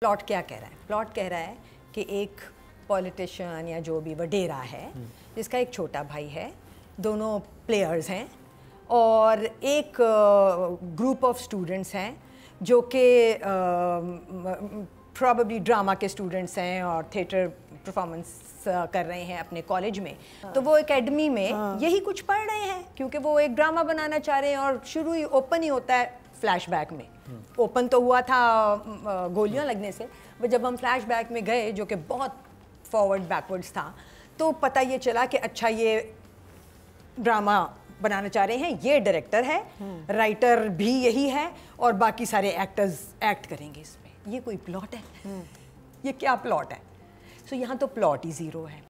Plot क्या कह रहा है प्लॉट कह रहा है कि एक पॉलिटिशियन या जो भी वडेरा है जिसका एक छोटा भाई है दोनों प्लेयर्स हैं और एक ग्रुप ऑफ स्टूडेंट्स हैं जो कि प्रॉबली ड्रामा के स्टूडेंट्स हैं और थिएटर परफॉर्मेंस कर रहे हैं अपने कॉलेज में हाँ। तो वो एकेडमी में हाँ। यही कुछ पढ़ रहे हैं क्योंकि वो एक ड्रामा बनाना चाह रहे हैं और शुरू ही ओपन ही होता है फ्लैशबैक में ओपन तो हुआ था गोलियां हम्म। लगने से बट जब हम फ्लैशबैक में गए जो कि बहुत फॉरवर्ड बैकवर्ड्स था तो पता ये चला कि अच्छा ये ड्रामा बनाना चाह रहे हैं ये डायरेक्टर है राइटर हम्म। भी यही है और बाकी सारे एक्टर्स एक्ट करेंगे इसमें ये कोई प्लॉट है हम्म। ये क्या प्लॉट है सो so, यहाँ तो प्लॉट ही ज़ीरो है